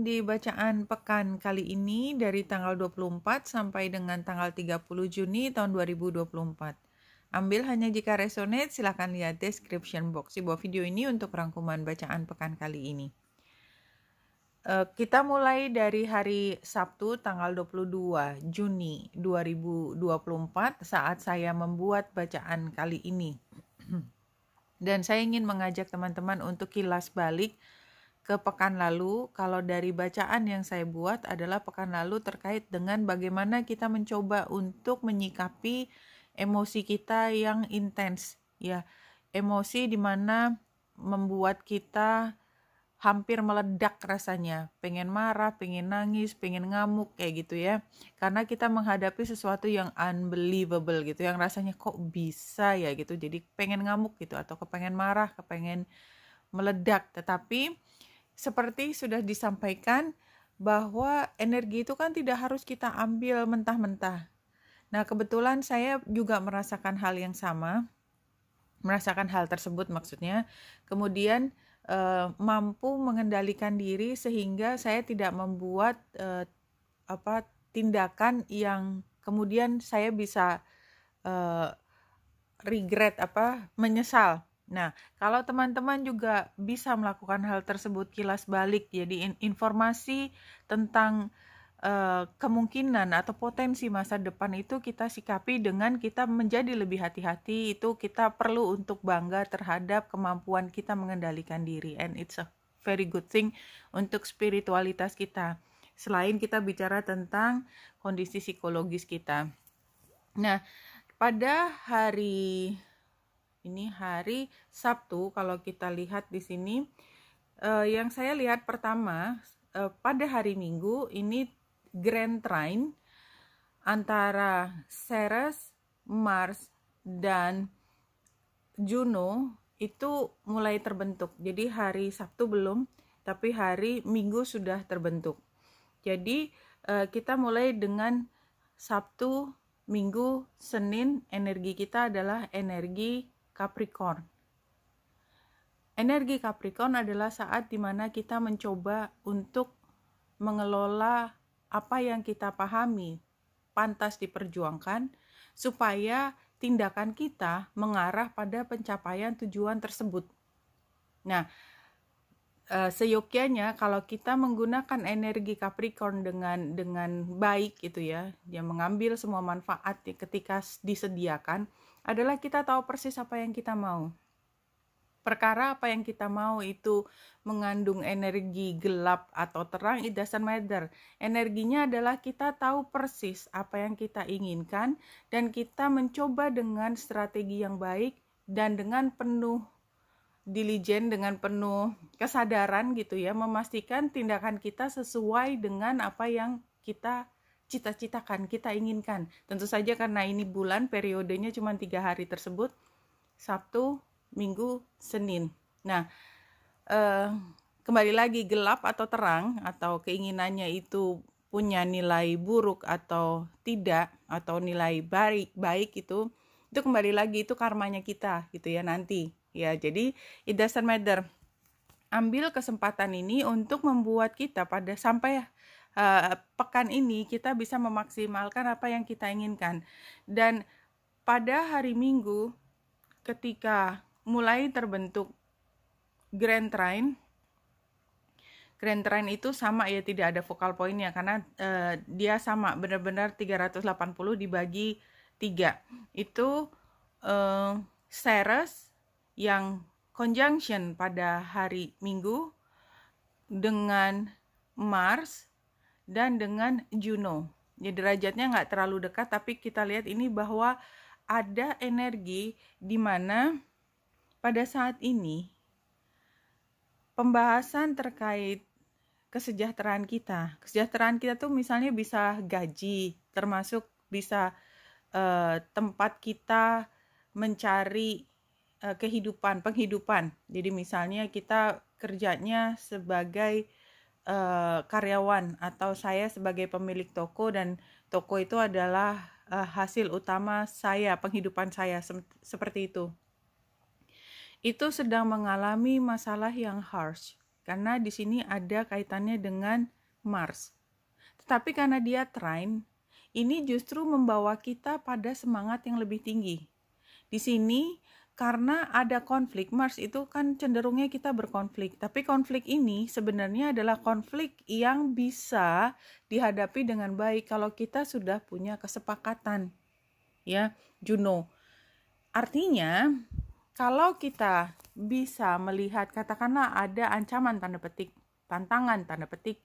di bacaan pekan kali ini dari tanggal 24 sampai dengan tanggal 30 Juni tahun 2024. Ambil hanya jika resonate, silahkan lihat description box di bawah video ini untuk rangkuman bacaan pekan kali ini. Eh, kita mulai dari hari Sabtu tanggal 22 Juni 2024 saat saya membuat bacaan kali ini. Dan saya ingin mengajak teman-teman untuk kilas balik ke pekan lalu, kalau dari bacaan yang saya buat adalah pekan lalu terkait dengan bagaimana kita mencoba untuk menyikapi emosi kita yang intens, ya. Emosi dimana membuat kita hampir meledak rasanya, pengen marah, pengen nangis, pengen ngamuk kayak gitu ya. Karena kita menghadapi sesuatu yang unbelievable gitu, yang rasanya kok bisa ya gitu. Jadi pengen ngamuk gitu atau kepengen marah, kepengen meledak. Tetapi seperti sudah disampaikan bahwa energi itu kan tidak harus kita ambil mentah-mentah. Nah, kebetulan saya juga merasakan hal yang sama. Merasakan hal tersebut maksudnya. Kemudian eh, mampu mengendalikan diri sehingga saya tidak membuat eh, apa tindakan yang kemudian saya bisa eh, regret apa menyesal Nah, kalau teman-teman juga bisa melakukan hal tersebut kilas balik, jadi informasi tentang uh, kemungkinan atau potensi masa depan itu kita sikapi dengan kita menjadi lebih hati-hati. Itu kita perlu untuk bangga terhadap kemampuan kita mengendalikan diri, and it's a very good thing untuk spiritualitas kita. Selain kita bicara tentang kondisi psikologis kita, nah, pada hari ini hari Sabtu kalau kita lihat di sini uh, yang saya lihat pertama uh, pada hari Minggu ini Grand Train antara Ceres, Mars dan Juno itu mulai terbentuk. Jadi hari Sabtu belum, tapi hari Minggu sudah terbentuk. Jadi uh, kita mulai dengan Sabtu, Minggu, Senin energi kita adalah energi Capricorn. Energi Capricorn adalah saat dimana kita mencoba untuk mengelola apa yang kita pahami pantas diperjuangkan supaya tindakan kita mengarah pada pencapaian tujuan tersebut. Nah, eh, seyogyanya kalau kita menggunakan energi Capricorn dengan dengan baik gitu ya, yang mengambil semua manfaat ketika disediakan, adalah kita tahu persis apa yang kita mau. Perkara apa yang kita mau itu mengandung energi gelap atau terang, it doesn't matter. Energinya adalah kita tahu persis apa yang kita inginkan dan kita mencoba dengan strategi yang baik dan dengan penuh diligent dengan penuh kesadaran gitu ya memastikan tindakan kita sesuai dengan apa yang kita cita-citakan, kita inginkan. Tentu saja karena ini bulan, periodenya cuma tiga hari tersebut, Sabtu, Minggu, Senin. Nah, eh, kembali lagi gelap atau terang atau keinginannya itu punya nilai buruk atau tidak atau nilai baik baik itu itu kembali lagi itu karmanya kita gitu ya nanti ya jadi it doesn't matter ambil kesempatan ini untuk membuat kita pada sampai ya uh, pekan ini kita bisa memaksimalkan apa yang kita inginkan. Dan pada hari Minggu ketika mulai terbentuk grand Train grand Train itu sama ya tidak ada vokal poinnya karena uh, dia sama benar-benar 380 dibagi tiga itu uh, seres yang conjunction pada hari Minggu dengan Mars dan dengan Juno. Ya, derajatnya nggak terlalu dekat, tapi kita lihat ini bahwa ada energi di mana pada saat ini pembahasan terkait kesejahteraan kita. Kesejahteraan kita tuh misalnya bisa gaji, termasuk bisa eh, tempat kita mencari eh, kehidupan, penghidupan. Jadi misalnya kita kerjanya sebagai Eh, karyawan atau saya sebagai pemilik toko dan toko itu adalah uh, hasil utama saya, penghidupan saya seperti itu. Itu sedang mengalami masalah yang harsh karena di sini ada kaitannya dengan Mars. Tetapi karena dia train ini justru membawa kita pada semangat yang lebih tinggi. Di sini karena ada konflik Mars itu kan cenderungnya kita berkonflik tapi konflik ini sebenarnya adalah konflik yang bisa dihadapi dengan baik kalau kita sudah punya kesepakatan ya Juno artinya kalau kita bisa melihat katakanlah ada ancaman tanda petik tantangan tanda petik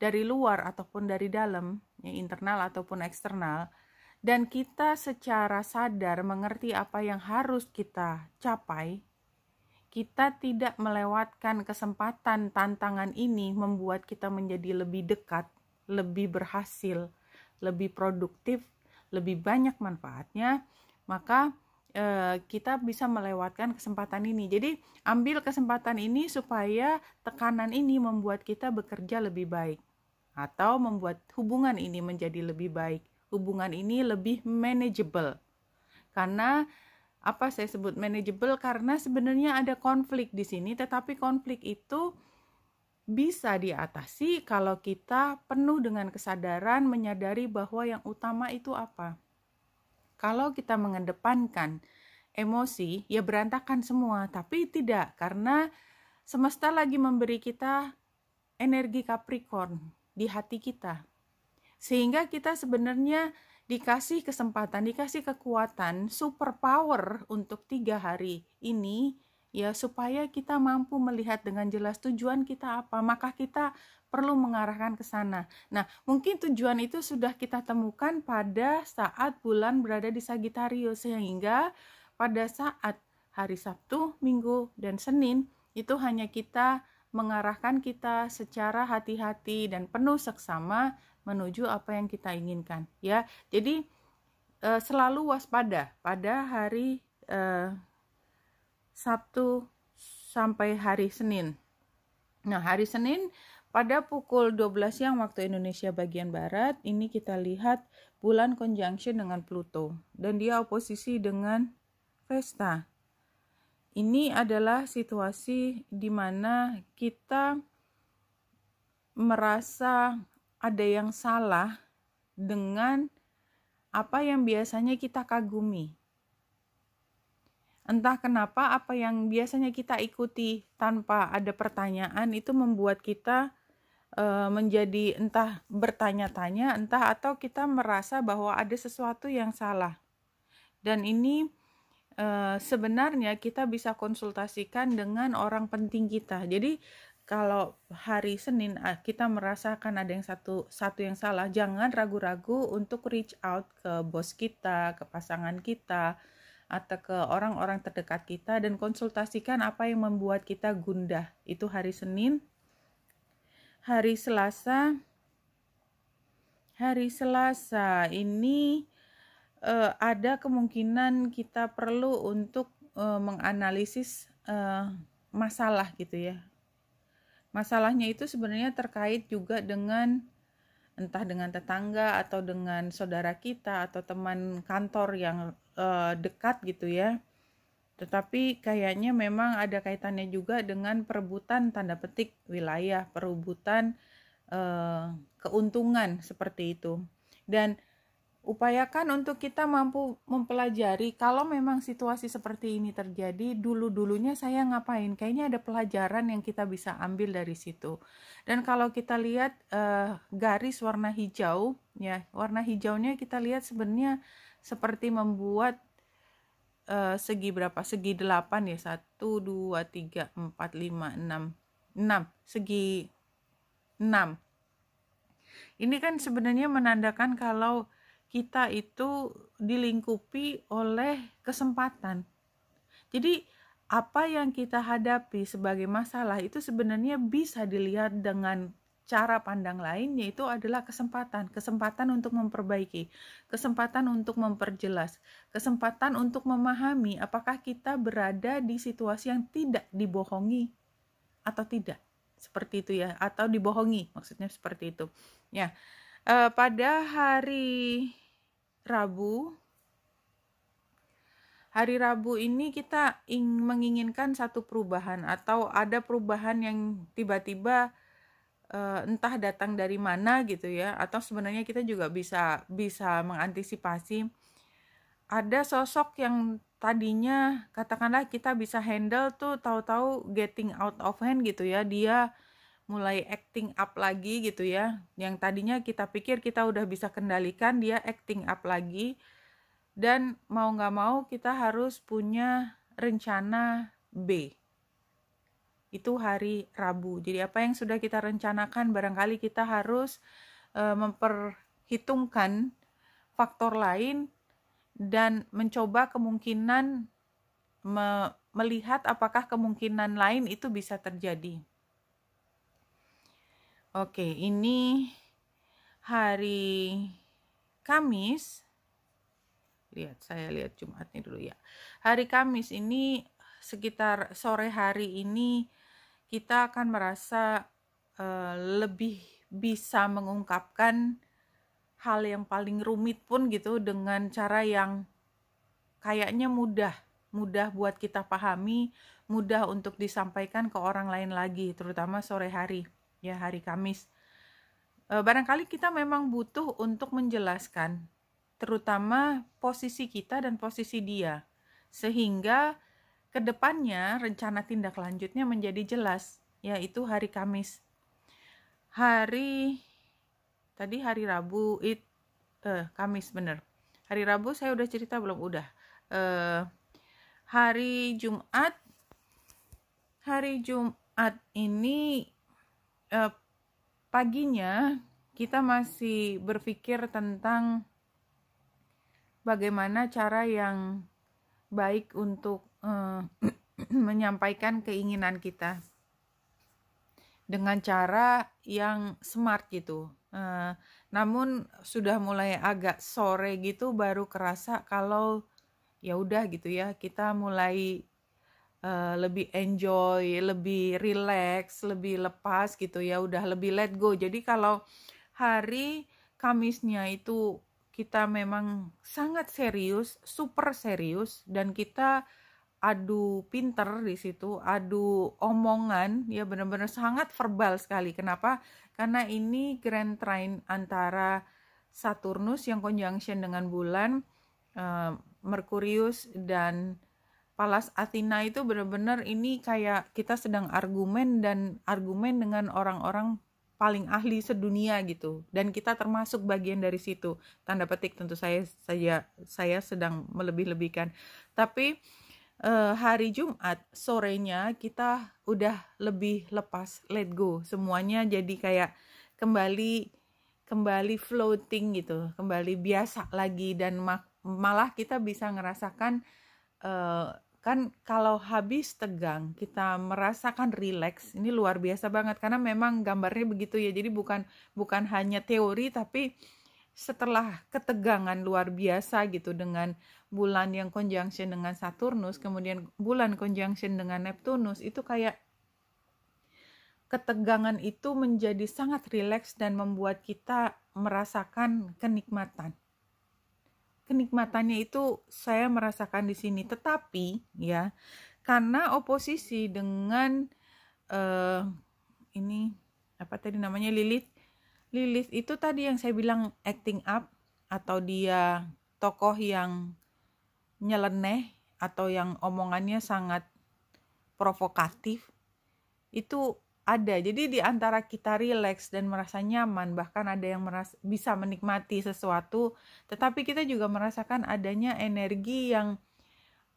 dari luar ataupun dari dalam ya internal ataupun eksternal dan kita secara sadar mengerti apa yang harus kita capai, kita tidak melewatkan kesempatan tantangan ini membuat kita menjadi lebih dekat, lebih berhasil, lebih produktif, lebih banyak manfaatnya, maka eh, kita bisa melewatkan kesempatan ini. Jadi, ambil kesempatan ini supaya tekanan ini membuat kita bekerja lebih baik atau membuat hubungan ini menjadi lebih baik hubungan ini lebih manageable. Karena apa saya sebut manageable karena sebenarnya ada konflik di sini tetapi konflik itu bisa diatasi kalau kita penuh dengan kesadaran menyadari bahwa yang utama itu apa. Kalau kita mengedepankan emosi ya berantakan semua tapi tidak karena semesta lagi memberi kita energi Capricorn di hati kita sehingga kita sebenarnya dikasih kesempatan, dikasih kekuatan, super power untuk tiga hari ini ya supaya kita mampu melihat dengan jelas tujuan kita apa, maka kita perlu mengarahkan ke sana. Nah, mungkin tujuan itu sudah kita temukan pada saat bulan berada di Sagittarius sehingga pada saat hari Sabtu, Minggu, dan Senin itu hanya kita mengarahkan kita secara hati-hati dan penuh seksama menuju apa yang kita inginkan ya jadi uh, selalu waspada pada hari uh, Sabtu sampai hari Senin nah hari Senin pada pukul 12 siang waktu Indonesia bagian barat ini kita lihat bulan conjunction dengan Pluto dan dia oposisi dengan Vesta ini adalah situasi di mana kita merasa ada yang salah dengan apa yang biasanya kita kagumi. Entah kenapa apa yang biasanya kita ikuti tanpa ada pertanyaan itu membuat kita eh, menjadi entah bertanya-tanya, entah atau kita merasa bahwa ada sesuatu yang salah. Dan ini eh, sebenarnya kita bisa konsultasikan dengan orang penting kita. Jadi kalau hari Senin ah, kita merasakan ada yang satu satu yang salah, jangan ragu-ragu untuk reach out ke bos kita, ke pasangan kita, atau ke orang-orang terdekat kita dan konsultasikan apa yang membuat kita gundah. Itu hari Senin. Hari Selasa Hari Selasa ini uh, ada kemungkinan kita perlu untuk uh, menganalisis uh, masalah gitu ya Masalahnya itu sebenarnya terkait juga dengan entah dengan tetangga atau dengan saudara kita atau teman kantor yang uh, dekat gitu ya. Tetapi kayaknya memang ada kaitannya juga dengan perebutan tanda petik wilayah, perebutan uh, keuntungan seperti itu. Dan upayakan untuk kita mampu mempelajari kalau memang situasi seperti ini terjadi dulu-dulunya saya ngapain kayaknya ada pelajaran yang kita bisa ambil dari situ dan kalau kita lihat eh, garis warna hijau ya warna hijaunya kita lihat sebenarnya seperti membuat eh, segi berapa segi 8 ya 1 2 3 4 5 6 6 segi 6 ini kan sebenarnya menandakan kalau kita itu dilingkupi oleh kesempatan. Jadi apa yang kita hadapi sebagai masalah itu sebenarnya bisa dilihat dengan cara pandang lain yaitu adalah kesempatan, kesempatan untuk memperbaiki, kesempatan untuk memperjelas, kesempatan untuk memahami apakah kita berada di situasi yang tidak dibohongi atau tidak. Seperti itu ya, atau dibohongi, maksudnya seperti itu. Ya uh, pada hari Rabu hari Rabu ini kita ing menginginkan satu perubahan atau ada perubahan yang tiba-tiba eh, entah datang dari mana gitu ya atau sebenarnya kita juga bisa bisa mengantisipasi ada sosok yang tadinya katakanlah kita bisa handle tuh tahu-tahu getting out of hand gitu ya dia mulai acting up lagi gitu ya. Yang tadinya kita pikir kita udah bisa kendalikan, dia acting up lagi. Dan mau nggak mau kita harus punya rencana B. Itu hari Rabu. Jadi apa yang sudah kita rencanakan barangkali kita harus e, memperhitungkan faktor lain dan mencoba kemungkinan me, melihat apakah kemungkinan lain itu bisa terjadi. Oke, ini hari Kamis. Lihat, saya lihat Jumatnya dulu ya. Hari Kamis ini sekitar sore hari ini kita akan merasa uh, lebih bisa mengungkapkan hal yang paling rumit pun gitu dengan cara yang kayaknya mudah, mudah buat kita pahami, mudah untuk disampaikan ke orang lain lagi, terutama sore hari ya hari Kamis. E, barangkali kita memang butuh untuk menjelaskan terutama posisi kita dan posisi dia sehingga kedepannya rencana tindak lanjutnya menjadi jelas yaitu hari Kamis. Hari tadi hari Rabu it eh, Kamis bener. Hari Rabu saya udah cerita belum udah. Eh, hari Jumat hari Jumat ini eh, paginya kita masih berpikir tentang bagaimana cara yang baik untuk eh, menyampaikan keinginan kita dengan cara yang smart gitu. Uh, namun sudah mulai agak sore gitu baru kerasa kalau ya udah gitu ya kita mulai Eh, lebih enjoy, lebih relax, lebih lepas gitu ya, udah lebih let go. Jadi kalau hari Kamisnya itu kita memang sangat serius, super serius dan kita adu pinter di situ, adu omongan ya benar-benar sangat verbal sekali. Kenapa? Karena ini grand train antara Saturnus yang conjunction dengan bulan, uh, Merkurius dan Palas Athena itu benar-benar ini kayak kita sedang argumen dan argumen dengan orang-orang paling ahli sedunia gitu dan kita termasuk bagian dari situ tanda petik tentu saya saya saya sedang melebih-lebihkan tapi eh, hari Jumat sorenya kita udah lebih lepas let go semuanya jadi kayak kembali kembali floating gitu kembali biasa lagi dan malah kita bisa ngerasakan Eh, kan kalau habis tegang kita merasakan rileks ini luar biasa banget karena memang gambarnya begitu ya jadi bukan bukan hanya teori tapi setelah ketegangan luar biasa gitu dengan bulan yang conjunction dengan Saturnus kemudian bulan conjunction dengan Neptunus itu kayak ketegangan itu menjadi sangat rileks dan membuat kita merasakan kenikmatan kenikmatannya itu saya merasakan di sini tetapi ya karena oposisi dengan uh, ini apa tadi namanya Lilith Lilith itu tadi yang saya bilang acting up atau dia tokoh yang nyeleneh atau yang omongannya sangat provokatif itu ada. Jadi di antara kita rileks dan merasa nyaman, bahkan ada yang merasa, bisa menikmati sesuatu, tetapi kita juga merasakan adanya energi yang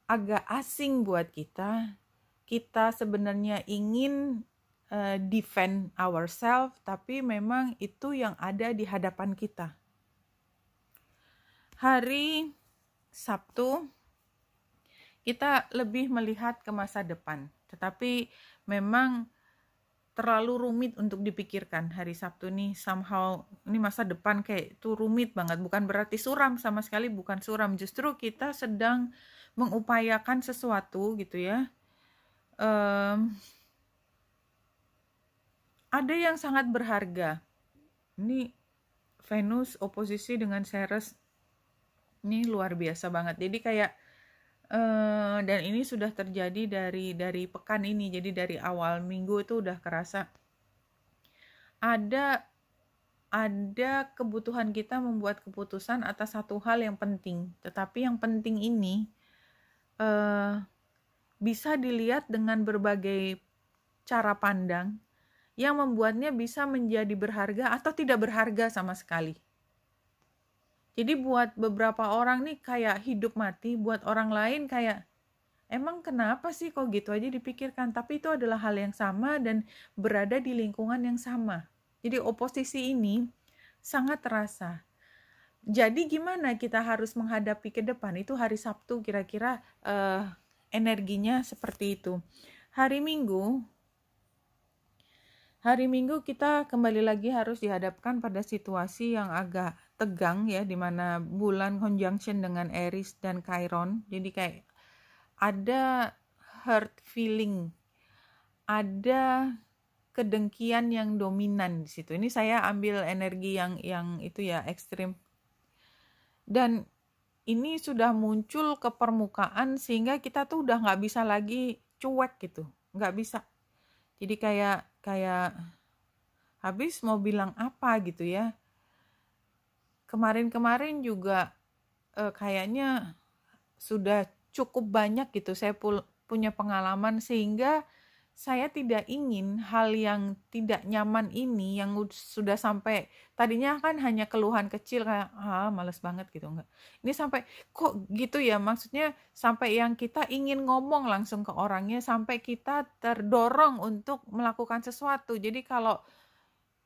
agak asing buat kita. Kita sebenarnya ingin uh, defend ourselves, tapi memang itu yang ada di hadapan kita. Hari Sabtu kita lebih melihat ke masa depan, tetapi memang terlalu rumit untuk dipikirkan hari Sabtu nih somehow ini masa depan kayak itu rumit banget bukan berarti suram sama sekali bukan suram justru kita sedang mengupayakan sesuatu gitu ya um, ada yang sangat berharga ini Venus oposisi dengan Ceres ini luar biasa banget jadi kayak Eh, dan ini sudah terjadi dari dari pekan ini jadi dari awal minggu itu udah kerasa ada ada kebutuhan kita membuat keputusan atas satu hal yang penting tetapi yang penting ini uh, bisa dilihat dengan berbagai cara pandang yang membuatnya bisa menjadi berharga atau tidak berharga sama sekali jadi buat beberapa orang nih kayak hidup mati, buat orang lain kayak emang kenapa sih kok gitu aja dipikirkan. Tapi itu adalah hal yang sama dan berada di lingkungan yang sama. Jadi oposisi ini sangat terasa. Jadi gimana kita harus menghadapi ke depan itu hari Sabtu kira-kira uh, energinya seperti itu. Hari Minggu Hari Minggu kita kembali lagi harus dihadapkan pada situasi yang agak tegang ya di mana bulan conjunction dengan Eris dan Chiron jadi kayak ada hurt feeling ada kedengkian yang dominan di situ ini saya ambil energi yang yang itu ya ekstrim dan ini sudah muncul ke permukaan sehingga kita tuh udah nggak bisa lagi cuek gitu nggak bisa jadi kayak kayak habis mau bilang apa gitu ya kemarin-kemarin juga eh, kayaknya sudah cukup banyak gitu saya pu punya pengalaman sehingga saya tidak ingin hal yang tidak nyaman ini yang sudah sampai tadinya kan hanya keluhan kecil kayak ah males banget gitu enggak. Ini sampai kok gitu ya maksudnya sampai yang kita ingin ngomong langsung ke orangnya sampai kita terdorong untuk melakukan sesuatu. Jadi kalau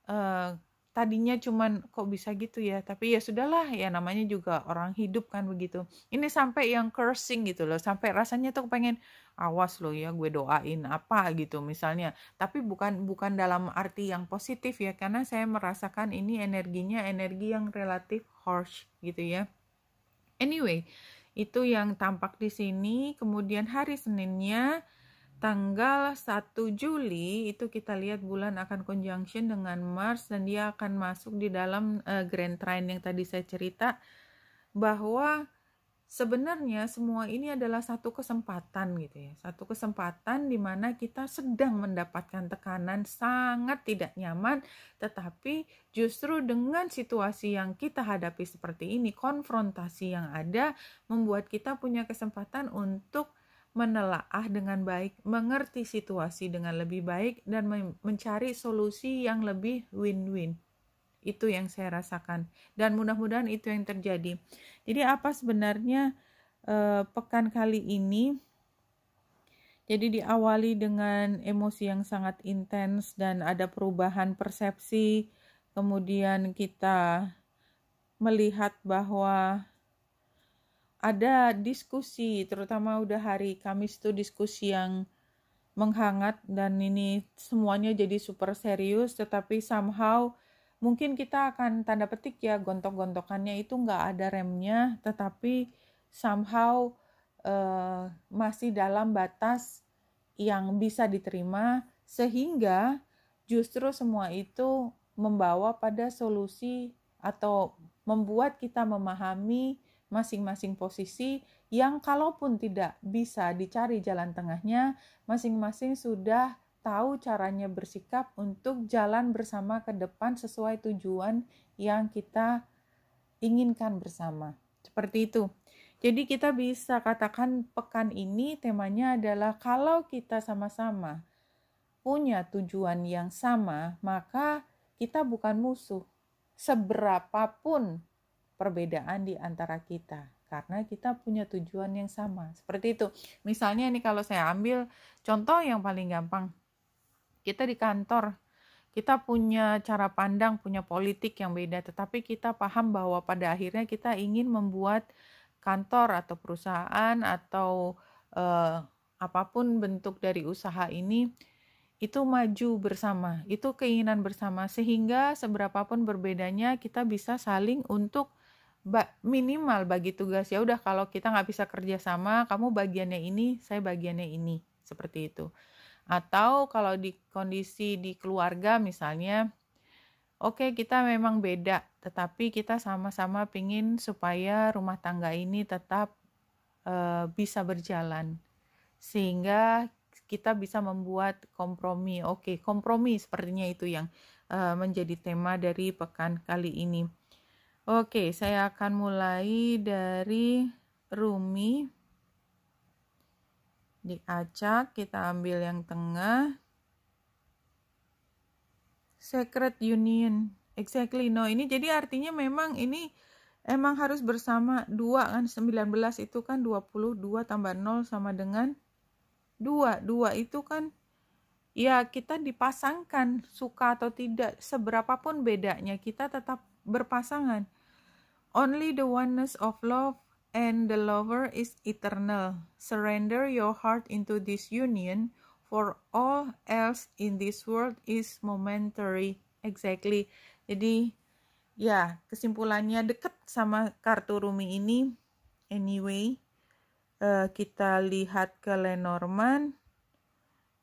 eh, tadinya cuman kok bisa gitu ya tapi ya sudahlah ya namanya juga orang hidup kan begitu ini sampai yang cursing gitu loh sampai rasanya tuh pengen awas loh ya gue doain apa gitu misalnya tapi bukan bukan dalam arti yang positif ya karena saya merasakan ini energinya energi yang relatif harsh gitu ya anyway itu yang tampak di sini kemudian hari Seninnya tanggal 1 Juli itu kita lihat bulan akan conjunction dengan Mars dan dia akan masuk di dalam uh, grand trine yang tadi saya cerita bahwa sebenarnya semua ini adalah satu kesempatan gitu ya. Satu kesempatan di mana kita sedang mendapatkan tekanan sangat tidak nyaman tetapi justru dengan situasi yang kita hadapi seperti ini, konfrontasi yang ada membuat kita punya kesempatan untuk menelaah dengan baik, mengerti situasi dengan lebih baik, dan mencari solusi yang lebih win-win. Itu yang saya rasakan, dan mudah-mudahan itu yang terjadi. Jadi, apa sebenarnya eh, pekan kali ini? Jadi, diawali dengan emosi yang sangat intens, dan ada perubahan persepsi. Kemudian, kita melihat bahwa ada diskusi, terutama udah hari Kamis tuh diskusi yang menghangat dan ini semuanya jadi super serius, tetapi somehow mungkin kita akan tanda petik ya gontok-gontokannya itu nggak ada remnya, tetapi somehow uh, masih dalam batas yang bisa diterima sehingga justru semua itu membawa pada solusi atau membuat kita memahami masing-masing posisi yang kalaupun tidak bisa dicari jalan tengahnya, masing-masing sudah tahu caranya bersikap untuk jalan bersama ke depan sesuai tujuan yang kita inginkan bersama. Seperti itu. Jadi kita bisa katakan pekan ini temanya adalah kalau kita sama-sama punya tujuan yang sama, maka kita bukan musuh. Seberapapun perbedaan di antara kita karena kita punya tujuan yang sama. Seperti itu. Misalnya ini kalau saya ambil contoh yang paling gampang. Kita di kantor, kita punya cara pandang, punya politik yang beda, tetapi kita paham bahwa pada akhirnya kita ingin membuat kantor atau perusahaan atau eh, apapun bentuk dari usaha ini itu maju bersama, itu keinginan bersama, sehingga seberapapun berbedanya kita bisa saling untuk minimal bagi tugas ya udah kalau kita nggak bisa kerja sama kamu bagiannya ini saya bagiannya ini seperti itu atau kalau di kondisi di keluarga misalnya oke okay, kita memang beda tetapi kita sama-sama pingin supaya rumah tangga ini tetap e, bisa berjalan sehingga kita bisa membuat kompromi oke okay, kompromi sepertinya itu yang e, menjadi tema dari pekan kali ini Oke, saya akan mulai dari Rumi. Diacak, kita ambil yang tengah. Secret Union. Exactly, no. Ini jadi artinya memang ini emang harus bersama 2 kan. 19 itu kan 22 tambah 0 sama dengan 2. 2 itu kan ya kita dipasangkan suka atau tidak. Seberapapun bedanya kita tetap berpasangan. Only the oneness of love and the lover is eternal. Surrender your heart into this union, for all else in this world is momentary. Exactly. Jadi ya kesimpulannya dekat sama kartu Rumi ini. Anyway, uh, kita lihat ke Lenormand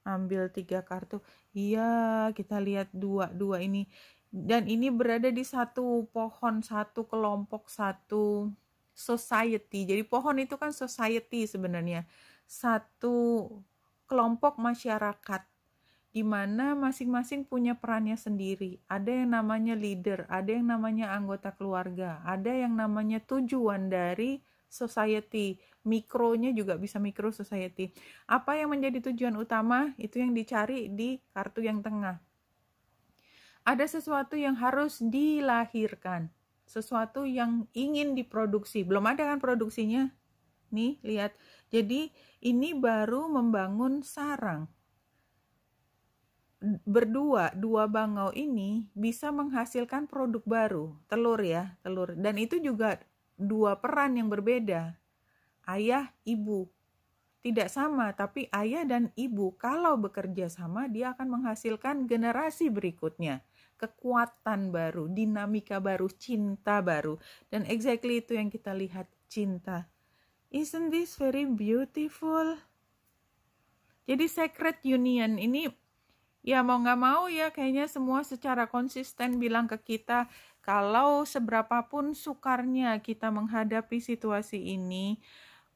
ambil tiga kartu iya kita lihat dua dua ini dan ini berada di satu pohon, satu kelompok, satu society. Jadi pohon itu kan society sebenarnya. Satu kelompok masyarakat di mana masing-masing punya perannya sendiri. Ada yang namanya leader, ada yang namanya anggota keluarga, ada yang namanya tujuan dari society. Mikronya juga bisa mikro society. Apa yang menjadi tujuan utama itu yang dicari di kartu yang tengah ada sesuatu yang harus dilahirkan, sesuatu yang ingin diproduksi. Belum ada kan produksinya? Nih, lihat. Jadi ini baru membangun sarang. Berdua, dua bangau ini bisa menghasilkan produk baru, telur ya, telur. Dan itu juga dua peran yang berbeda. Ayah, ibu, tidak sama, tapi ayah dan ibu kalau bekerja sama dia akan menghasilkan generasi berikutnya kekuatan baru, dinamika baru, cinta baru. Dan exactly itu yang kita lihat, cinta. Isn't this very beautiful? Jadi sacred union ini ya mau nggak mau ya kayaknya semua secara konsisten bilang ke kita kalau seberapapun sukarnya kita menghadapi situasi ini,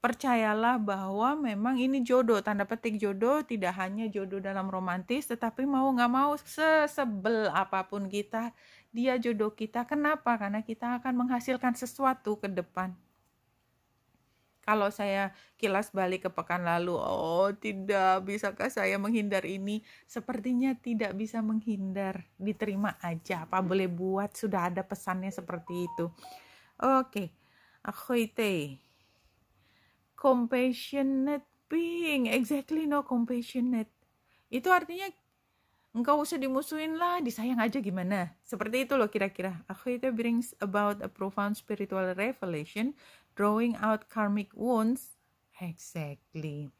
percayalah bahwa memang ini jodoh tanda petik jodoh tidak hanya jodoh dalam romantis tetapi mau nggak mau sesebel apapun kita dia jodoh kita kenapa karena kita akan menghasilkan sesuatu ke depan kalau saya kilas balik ke pekan lalu oh tidak bisakah saya menghindar ini sepertinya tidak bisa menghindar diterima aja apa boleh buat sudah ada pesannya seperti itu oke okay. aku compassionate being exactly no compassionate itu artinya engkau usah dimusuhin lah disayang aja gimana seperti itu loh kira-kira aku itu brings about a profound spiritual revelation drawing out karmic wounds exactly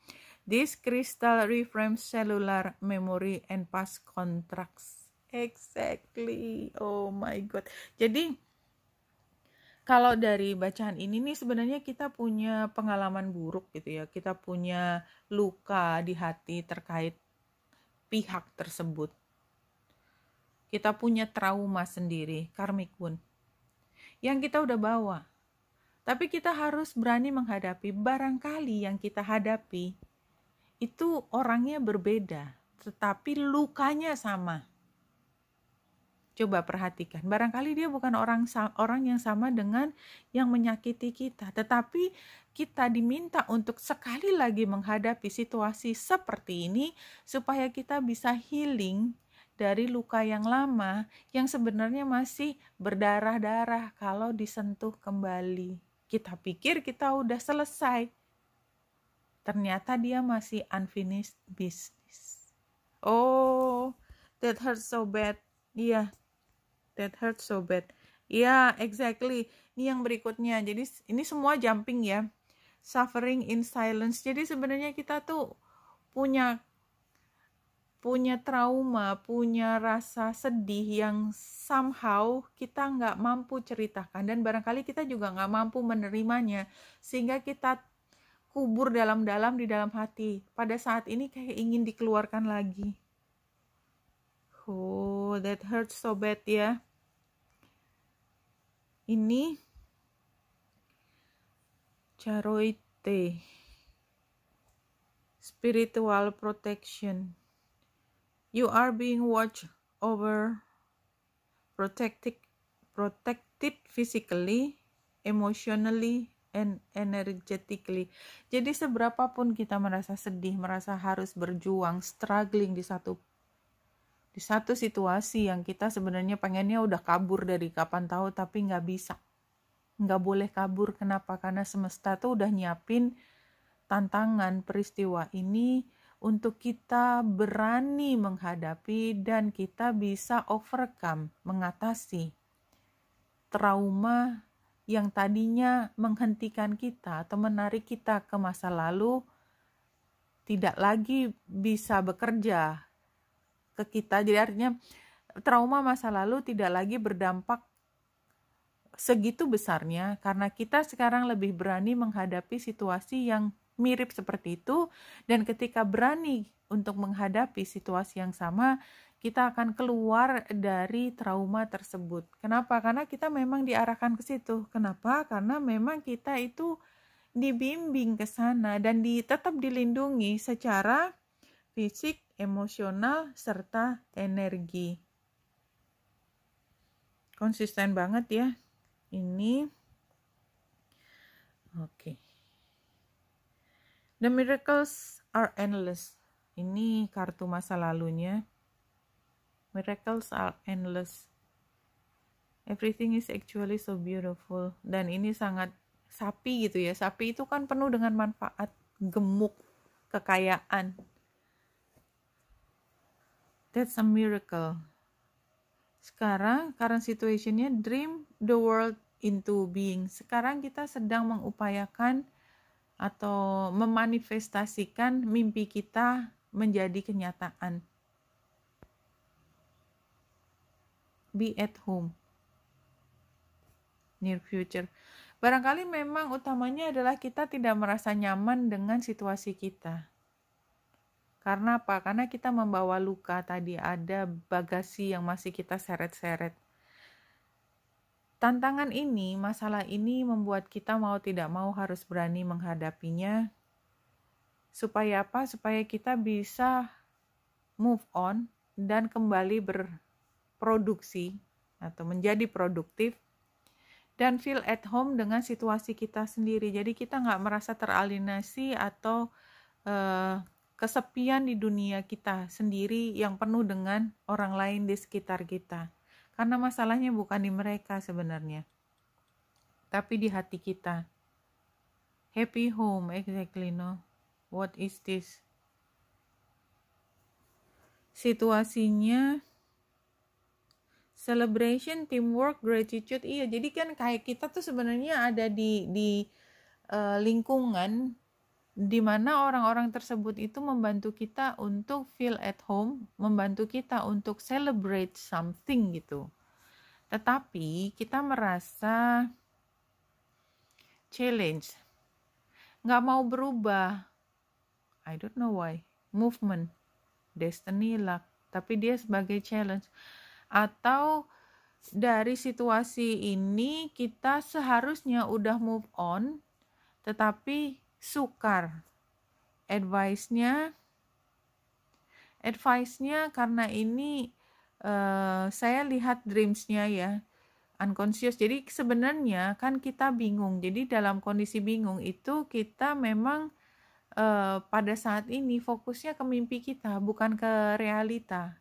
this crystal reframes cellular memory and past contracts exactly oh my god jadi kalau dari bacaan ini nih sebenarnya kita punya pengalaman buruk gitu ya. Kita punya luka di hati terkait pihak tersebut. Kita punya trauma sendiri, karmik pun, Yang kita udah bawa. Tapi kita harus berani menghadapi barangkali yang kita hadapi itu orangnya berbeda, tetapi lukanya sama. Coba perhatikan, barangkali dia bukan orang orang yang sama dengan yang menyakiti kita, tetapi kita diminta untuk sekali lagi menghadapi situasi seperti ini supaya kita bisa healing dari luka yang lama yang sebenarnya masih berdarah-darah kalau disentuh kembali. Kita pikir kita udah selesai. Ternyata dia masih unfinished business. Oh, that hurts so bad. Iya, that hurt so bad ya yeah, exactly ini yang berikutnya jadi ini semua jumping ya suffering in silence jadi sebenarnya kita tuh punya punya trauma, punya rasa sedih yang somehow kita nggak mampu ceritakan dan barangkali kita juga nggak mampu menerimanya sehingga kita kubur dalam-dalam di dalam hati. Pada saat ini kayak ingin dikeluarkan lagi. Oh. Oh, that hurts so bad ya. Ini Charoite Spiritual Protection You are being watched over protected protected physically, emotionally, and energetically. Jadi seberapapun kita merasa sedih, merasa harus berjuang, struggling di satu di satu situasi yang kita sebenarnya pengennya udah kabur dari kapan tahu tapi nggak bisa nggak boleh kabur kenapa karena semesta tuh udah nyiapin tantangan peristiwa ini untuk kita berani menghadapi dan kita bisa overcome mengatasi trauma yang tadinya menghentikan kita atau menarik kita ke masa lalu tidak lagi bisa bekerja ke kita jadi artinya trauma masa lalu tidak lagi berdampak segitu besarnya karena kita sekarang lebih berani menghadapi situasi yang mirip seperti itu dan ketika berani untuk menghadapi situasi yang sama kita akan keluar dari trauma tersebut. Kenapa? Karena kita memang diarahkan ke situ. Kenapa? Karena memang kita itu dibimbing ke sana dan di, tetap dilindungi secara fisik, emosional, serta energi. Konsisten banget ya. Ini oke. Okay. The miracles are endless. Ini kartu masa lalunya. Miracles are endless. Everything is actually so beautiful. Dan ini sangat sapi gitu ya. Sapi itu kan penuh dengan manfaat, gemuk, kekayaan, That's a miracle. Sekarang, current situationnya dream the world into being. Sekarang kita sedang mengupayakan atau memanifestasikan mimpi kita menjadi kenyataan. Be at home. Near future. Barangkali memang utamanya adalah kita tidak merasa nyaman dengan situasi kita. Karena apa? Karena kita membawa luka tadi, ada bagasi yang masih kita seret-seret. Tantangan ini, masalah ini membuat kita mau tidak mau harus berani menghadapinya. Supaya apa? Supaya kita bisa move on dan kembali berproduksi atau menjadi produktif dan feel at home dengan situasi kita sendiri. Jadi kita nggak merasa teralinasi atau uh, kesepian di dunia kita sendiri yang penuh dengan orang lain di sekitar kita. Karena masalahnya bukan di mereka sebenarnya, tapi di hati kita. Happy home, exactly no. What is this? Situasinya celebration, teamwork, gratitude. Iya, jadi kan kayak kita tuh sebenarnya ada di di uh, lingkungan di mana orang-orang tersebut itu membantu kita untuk feel at home, membantu kita untuk celebrate something gitu. Tetapi kita merasa challenge, nggak mau berubah. I don't know why. Movement, destiny, luck. Tapi dia sebagai challenge. Atau dari situasi ini kita seharusnya udah move on, tetapi sukar. Advice-nya advice-nya karena ini uh, saya lihat dreams-nya ya unconscious. Jadi sebenarnya kan kita bingung. Jadi dalam kondisi bingung itu kita memang uh, pada saat ini fokusnya ke mimpi kita bukan ke realita.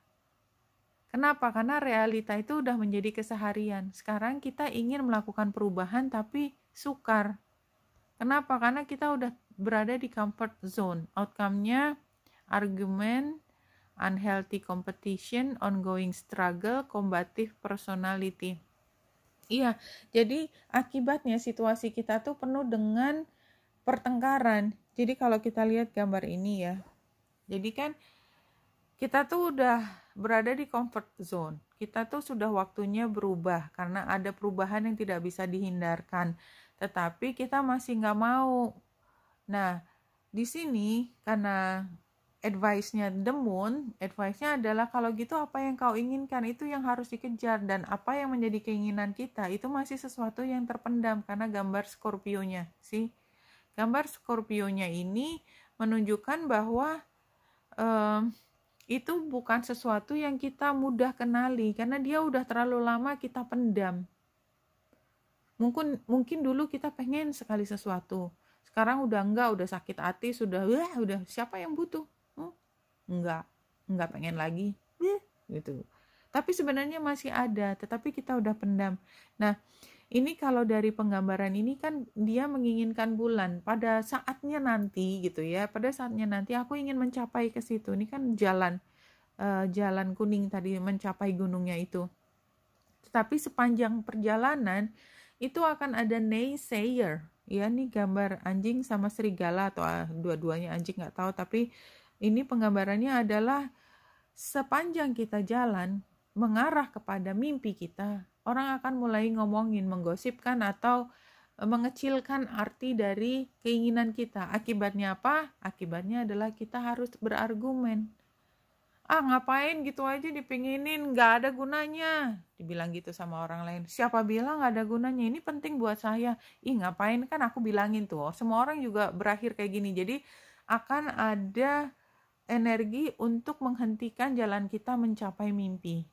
Kenapa? Karena realita itu udah menjadi keseharian. Sekarang kita ingin melakukan perubahan tapi sukar Kenapa? Karena kita udah berada di comfort zone. Outcome-nya argument, unhealthy competition, ongoing struggle, combative personality. Iya, jadi akibatnya situasi kita tuh penuh dengan pertengkaran. Jadi kalau kita lihat gambar ini ya. Jadi kan kita tuh udah berada di comfort zone. Kita tuh sudah waktunya berubah karena ada perubahan yang tidak bisa dihindarkan tetapi kita masih nggak mau. Nah, di sini karena advice-nya the moon, advice-nya adalah kalau gitu apa yang kau inginkan itu yang harus dikejar dan apa yang menjadi keinginan kita itu masih sesuatu yang terpendam karena gambar Scorpio-nya sih. Gambar Scorpio-nya ini menunjukkan bahwa um, itu bukan sesuatu yang kita mudah kenali karena dia udah terlalu lama kita pendam. Mungkin mungkin dulu kita pengen sekali sesuatu. Sekarang udah enggak, udah sakit hati, sudah wah, udah siapa yang butuh? Hmm? Enggak, enggak pengen lagi. gitu. Tapi sebenarnya masih ada, tetapi kita udah pendam. Nah, ini kalau dari penggambaran ini kan dia menginginkan bulan pada saatnya nanti gitu ya pada saatnya nanti aku ingin mencapai ke situ ini kan jalan uh, jalan kuning tadi mencapai gunungnya itu tetapi sepanjang perjalanan itu akan ada naysayer. Ya, ini gambar anjing sama serigala atau ah, dua-duanya anjing nggak tahu, tapi ini penggambarannya adalah sepanjang kita jalan mengarah kepada mimpi kita, orang akan mulai ngomongin, menggosipkan atau eh, mengecilkan arti dari keinginan kita. Akibatnya apa? Akibatnya adalah kita harus berargumen ah ngapain gitu aja dipinginin nggak ada gunanya dibilang gitu sama orang lain siapa bilang nggak ada gunanya ini penting buat saya ih ngapain kan aku bilangin tuh semua orang juga berakhir kayak gini jadi akan ada energi untuk menghentikan jalan kita mencapai mimpi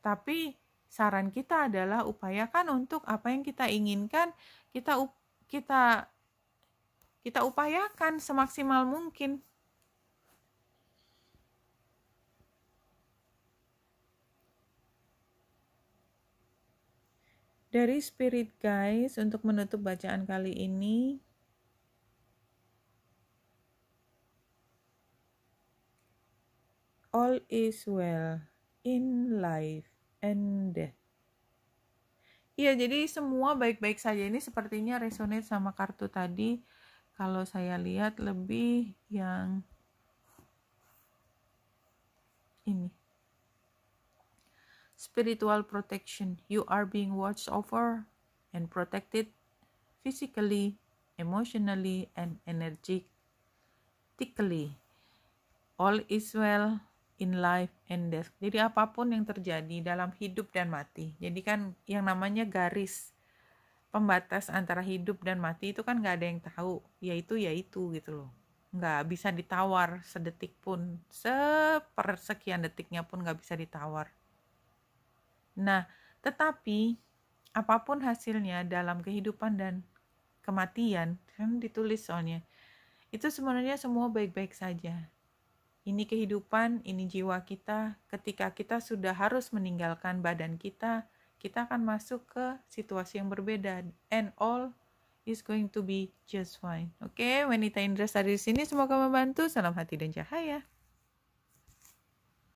tapi saran kita adalah upayakan untuk apa yang kita inginkan kita kita kita upayakan semaksimal mungkin Dari Spirit Guys untuk menutup bacaan kali ini. All is well in life and death. Iya, jadi semua baik-baik saja ini sepertinya resonate sama kartu tadi. Kalau saya lihat lebih yang ini spiritual protection. You are being watched over and protected physically, emotionally, and energetically. All is well in life and death. Jadi apapun yang terjadi dalam hidup dan mati. Jadi kan yang namanya garis pembatas antara hidup dan mati itu kan nggak ada yang tahu. Yaitu yaitu gitu loh. Nggak bisa ditawar sedetik pun. Sepersekian detiknya pun nggak bisa ditawar Nah, tetapi apapun hasilnya dalam kehidupan dan kematian, kan ditulis soalnya, itu sebenarnya semua baik-baik saja. Ini kehidupan, ini jiwa kita. Ketika kita sudah harus meninggalkan badan kita, kita akan masuk ke situasi yang berbeda. And all is going to be just fine. Oke, okay? Wanita Indra dari sini semoga membantu. Salam hati dan cahaya.